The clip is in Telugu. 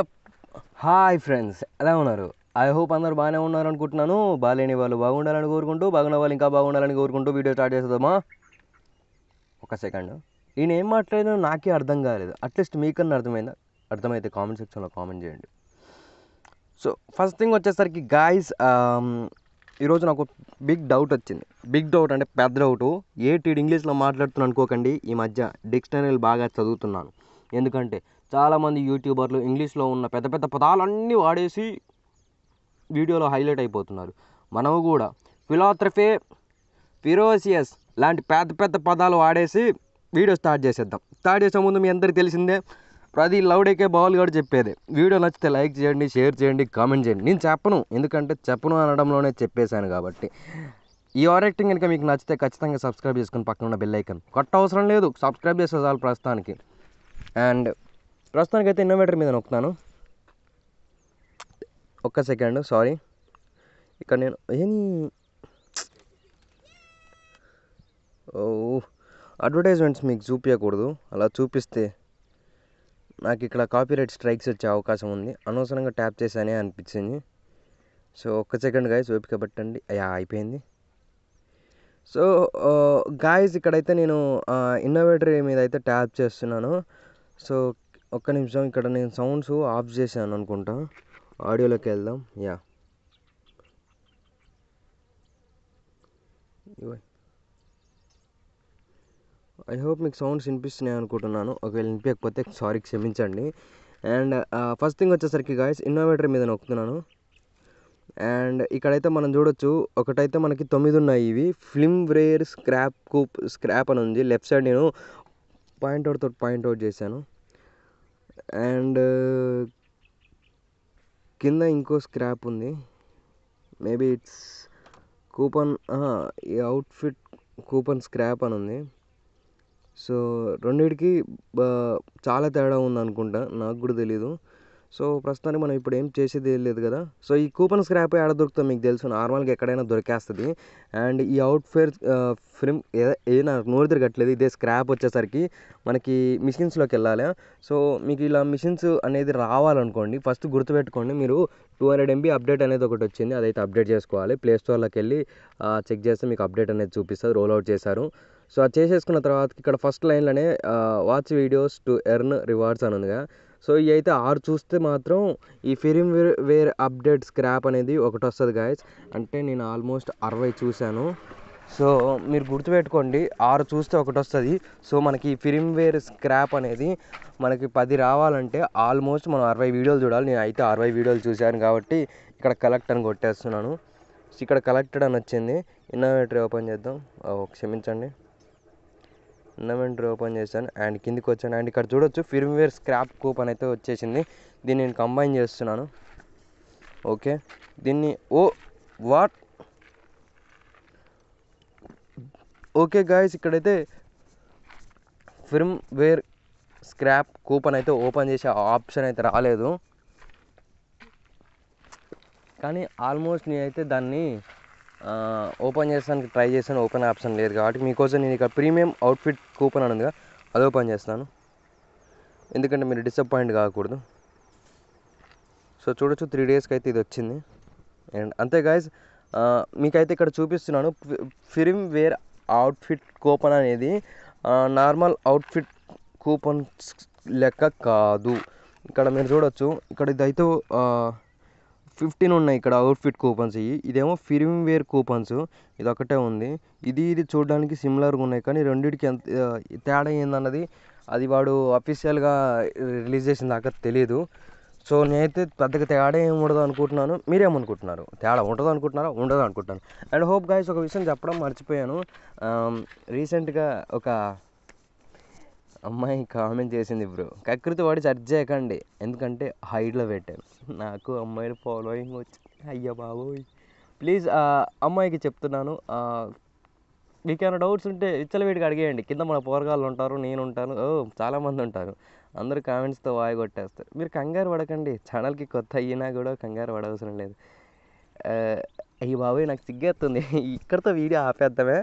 ఎప్ హాయ్ ఫ్రెండ్స్ ఎలా ఉన్నారు ఐ హోప్ అందరు బాగానే ఉన్నారు అనుకుంటున్నాను బాగాలేని వాళ్ళు బాగుండాలని కోరుకుంటూ బాగున్న వాళ్ళు ఇంకా బాగుండాలని కోరుకుంటూ వీడియో స్టార్ట్ చేద్దామా ఒక సెకండ్ నేను ఏం మాట్లాడినా నాకే అర్థం కాలేదు అట్లీస్ట్ మీకన్నా అర్థమైందా అర్థమైతే కామెంట్ సెక్షన్లో కామెంట్ చేయండి సో ఫస్ట్ థింగ్ వచ్చేసరికి గాయస్ um, ఈరోజు నాకు బిగ్ డౌట్ వచ్చింది బిగ్ డౌట్ అంటే పెద్ద డౌట్ ఏ టీడ్ ఇంగ్లీష్లో మాట్లాడుతున్నాను అనుకోకండి ఈ మధ్య డిక్షనరీలు బాగా చదువుతున్నాను ఎందుకంటే చాలామంది యూట్యూబర్లు ఇంగ్లీష్లో ఉన్న పెద్ద పెద్ద పదాలన్నీ వాడేసి వీడియోలో హైలైట్ అయిపోతున్నారు మనము కూడా ఫిలాథ్రఫే ఫిరోసియస్ లాంటి పెద్ద పెద్ద పదాలు వాడేసి వీడియో స్టార్ట్ చేసేద్దాం స్టార్ట్ చేసే ముందు మీ అందరికీ తెలిసిందే ప్రతి లౌడేకే బాల్ కూడా చెప్పేది వీడియో నచ్చితే లైక్ చేయండి షేర్ చేయండి కామెంట్ చేయండి నేను చెప్పను ఎందుకంటే చెప్పను అనడంలోనే చెప్పేశాను కాబట్టి ఈ ఆరెక్టింగ్ కనుక మీకు నచ్చితే ఖచ్చితంగా సబ్స్క్రైబ్ చేసుకుని పక్కన ఉన్న బెల్ ఐకన్ కొట్ట అవసరం లేదు సబ్స్క్రైబ్ చేసే చాలు ప్రస్తుతానికి అండ్ ప్రస్తుతానికి అయితే ఇన్నోవేటర్ మీద నొక్కుతాను ఒక్క సెకండ్ సారీ ఇక్కడ నేను ఏం ఓ అడ్వర్టైజ్మెంట్స్ మీకు చూపించకూడదు అలా చూపిస్తే నాకు ఇక్కడ కాపీరైట్ స్ట్రైక్స్ వచ్చే అవకాశం ఉంది అనవసరంగా ట్యాప్ చేశానే అనిపించింది సో ఒక్క సెకండ్ గాయస్ ఓపిక పట్టండి అయ్యా అయిపోయింది సో గాయస్ ఇక్కడైతే నేను ఇన్నోవేటర్ మీద అయితే ట్యాప్ చేస్తున్నాను సో ఒక్క నిమిషం ఇక్కడ నేను సౌండ్స్ ఆఫ్ చేశాను అనుకుంటా ఆడియోలోకి వెళ్దాం యా ఐ హోప్ మీకు సౌండ్స్ వినిపిస్తున్నాయి అనుకుంటున్నాను ఒకవేళ వినిపించకపోతే సారీ క్షమించండి అండ్ ఫస్ట్ థింగ్ వచ్చేసరికి గాయస్ ఇన్నోవేటర్ మీద నొక్కుతున్నాను అండ్ ఇక్కడైతే మనం చూడొచ్చు ఒకటైతే మనకి తొమ్మిది ఉన్నాయి ఇవి ఫిల్మ్ వేర్ స్క్రాప్ కూప్ స్క్రాప్ అని ఉంది లెఫ్ట్ సైడ్ నేను పాయింట్అవుట్ తోటి పాయింట్అవుట్ చేశాను అండ్ కింద ఇంకో స్క్రాప్ ఉంది మేబీ ఇట్స్ కూపన్ ఈ అవుట్ఫిట్ కూపన్ స్క్రాప్ అని ఉంది సో రెండిటికి చాలా తేడా ఉంది అనుకుంటా నాకు కూడా తెలీదు సో ప్రస్తుతానికి మనం ఇప్పుడు ఏం చేసేది లేదు కదా సో ఈ కూపన్ స్క్రాప్ ఎక్కడ దొరుకుతుంది మీకు తెలుసు నార్మల్గా ఎక్కడైనా దొరికేస్తుంది అండ్ ఈ అవుట్ ఫేర్ ఫిల్మ్ ఏదైనా నోరు తిరగట్లేదు ఇదే స్క్రాప్ వచ్చేసరికి మనకి మిషన్స్లోకి వెళ్ళాలి సో మీకు ఇలా మిషన్స్ అనేది రావాలనుకోండి ఫస్ట్ గుర్తుపెట్టుకోండి మీరు టూ హండ్రెడ్ ఎంబీ అప్డేట్ అనేది ఒకటి వచ్చింది అదైతే అప్డేట్ చేసుకోవాలి ప్లే స్టోర్లోకి వెళ్ళి చెక్ చేస్తే మీకు అప్డేట్ అనేది చూపిస్తుంది రోల్ అవుట్ చేశారు సో అది చేసేసుకున్న తర్వాత ఇక్కడ ఫస్ట్ లైన్లోనే watch videos to earn rewards అని ఉందిగా సో ఇవి అయితే ఆరు చూస్తే మాత్రం ఈ ఫిలింవేర్ వేర్ అప్డేట్ స్క్రాప్ అనేది ఒకటి వస్తుంది గాయస్ అంటే నేను ఆల్మోస్ట్ అరవై చూశాను సో మీరు గుర్తుపెట్టుకోండి ఆరు చూస్తే ఒకటి వస్తుంది సో మనకి ఈ వేర్ స్క్రాప్ అనేది మనకి పది రావాలంటే ఆల్మోస్ట్ మనం అరవై వీడియోలు చూడాలి నేను అయితే అరవై వీడియోలు చూశాను కాబట్టి ఇక్కడ కలెక్ట్ అని కొట్టేస్తున్నాను ఇక్కడ కలెక్టెడ్ అని వచ్చింది ఇన్నోవేటర్ ఓపెన్ చేద్దాం క్షమించండి టోర్నమెంట్ ఓపెన్ చేశాను అండ్ కిందికి వచ్చాను అండ్ ఇక్కడ చూడొచ్చు ఫిల్మ్వేర్ స్క్రాప్ కూపన్ అయితే వచ్చేసింది దీన్ని నేను కంబైన్ చేస్తున్నాను ఓకే దీన్ని ఓ వాట్ ఓకే గాయస్ ఇక్కడైతే వేర్ స్క్రాప్ కూపన్ అయితే ఓపెన్ చేసే ఆప్షన్ అయితే రాలేదు కానీ ఆల్మోస్ట్ నేనైతే దాన్ని ఓపెన్ చేస్తానికి ట్రై చేసాను ఓపెన్ ఆప్షన్ లేదు కాబట్టి మీకోసం నేను ఇక ప్రీమియం అవుట్ఫిట్ కూపన్ అని ఉందిగా అది ఓపెన్ చేస్తాను ఎందుకంటే మీరు డిసప్పాయింట్ కాకూడదు సో చూడొచ్చు త్రీ డేస్కి అయితే ఇది వచ్చింది అండ్ అంతే గాయస్ మీకైతే ఇక్కడ చూపిస్తున్నాను ఫిరిమ్ వేర్ అవుట్ఫిట్ కూపన్ అనేది నార్మల్ అవుట్ఫిట్ కూపన్స్ లెక్క కాదు ఇక్కడ మీరు చూడొచ్చు ఇక్కడ ఇదైతే ఫిఫ్టీన్ ఉన్నాయి ఇక్కడ అవుట్ఫిట్ కూపన్స్ ఇవి ఇదేమో వేర్ కూపన్స్ ఇది ఒకటే ఉంది ఇది ఇది చూడడానికి సిమిలర్గా ఉన్నాయి కానీ రెండింటికి ఎంత తేడా ఏందన్నది అది వాడు అఫీషియల్గా రిలీజ్ చేసిన దాకా తెలియదు సో నేనైతే పెద్దగా తేడా ఏమి ఉండదు అనుకుంటున్నాను మీరేమనుకుంటున్నారు తేడా ఉంటుంది అనుకుంటున్నారా ఉండదు అనుకుంటున్నాను అండ్ హోప్ గాయస్ ఒక విషయం చెప్పడం మర్చిపోయాను రీసెంట్గా ఒక అమ్మాయి కామెంట్ చేసింది ఇప్పుడు కకృతి వాడి చర్చ చేయకండి ఎందుకంటే హైడ్లో పెట్టాను నాకు అమ్మాయిలు ఫాలోయింగ్ వచ్చింది అయ్యా బాబోయ్ ప్లీజ్ అమ్మాయికి చెప్తున్నాను మీకేమైనా డౌట్స్ ఉంటే విచ్చలవిడిగా అడిగేయండి కింద మన పోరగాళ్ళు ఉంటారు నేను ఉంటాను ఓ చాలామంది ఉంటారు అందరూ కామెంట్స్తో వాయి కొట్టేస్తారు మీరు కంగారు పడకండి ఛానల్కి కొత్త అయినా కూడా కంగారు పడవలసిన లేదు అయ్యి బాబోయ్ నాకు సిగ్గేస్తుంది ఇక్కడితో వీడియో ఆపేద్దామే